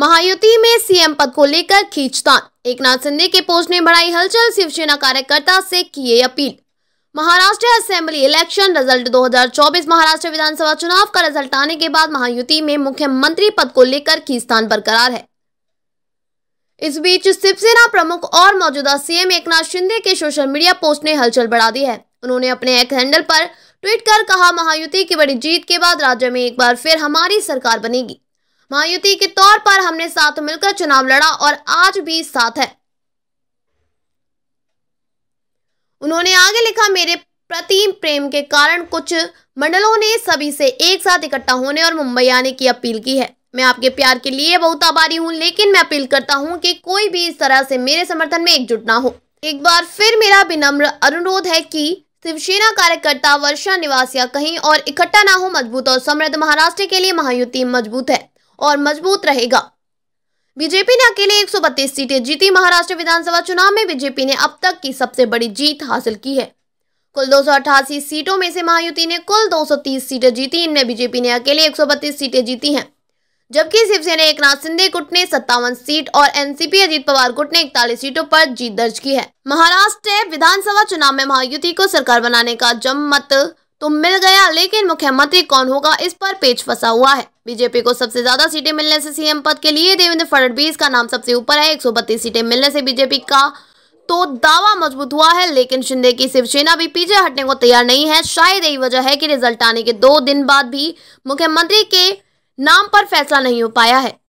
महायुति में सीएम पद को लेकर खींचतान एक नाथ शिंदे के पोस्ट ने बढ़ाई हलचल शिवसेना कार्यकर्ता से किए appeal Maharashtra assembly election result 2024 Maharashtra विधानसभा चुनाव का रिजल्ट आने के बाद महायुति में मुख्यमंत्री पद को लेकर खींचतान बरकरार है इस बीच शिवसेना प्रमुख और मौजूदा सीएम एक शिंदे के सोशल मीडिया पोस्ट ने हलचल बढ़ा दी है उन्होंने अपने एक हैंडल पर ट्वीट कर कहा महायुति की बड़ी जीत के बाद राज्य में एक बार फिर हमारी सरकार बनेगी महायुति के तौर पर हमने साथ मिलकर चुनाव लड़ा और आज भी साथ है उन्होंने आगे लिखा मेरे प्रति प्रेम के कारण कुछ मंडलों ने सभी से एक साथ इकट्ठा होने और मुंबई आने की अपील की है मैं आपके प्यार के लिए बहुत आभारी हूँ लेकिन मैं अपील करता हूँ कि कोई भी इस तरह से मेरे समर्थन में एकजुट ना हो एक बार फिर मेरा विनम्र अनुरोध है कि शिवसेना कार्यकर्ता वर्षा निवासिया कहीं और इकट्ठा ना हो मजबूत और समृद्ध महाराष्ट्र के लिए महायुति मजबूत है और मजबूत रहेगा बीजेपी ने अकेले 132 सीटें जीती महाराष्ट्र विधानसभा चुनाव में बीजेपी ने अब तक की सबसे बड़ी जीत हासिल की है कुल दो सीटों में से महायुति ने कुल 230 सीटें जीती इनमें बीजेपी ने अकेले 132 सीटें जीती हैं जबकि शिवसेना एक नाथ सिंधे गुट ने सत्तावन सीट और एनसीपी अजीत पवार गुट ने इकतालीस सीटों पर जीत दर्ज की है महाराष्ट्र विधानसभा चुनाव में महायुति को सरकार बनाने का जम मत तो मिल गया लेकिन मुख्यमंत्री कौन होगा इस पर पेच फंसा हुआ है बीजेपी को सबसे ज्यादा सीटें मिलने से सीएम पद के लिए देवेंद्र फडणवीस का नाम सबसे ऊपर है एक सीटें मिलने से बीजेपी का तो दावा मजबूत हुआ है लेकिन शिंदे की शिवसेना भी पीछे हटने को तैयार नहीं है शायद यही वजह है कि रिजल्ट आने के दो दिन बाद भी मुख्यमंत्री के नाम पर फैसला नहीं हो पाया है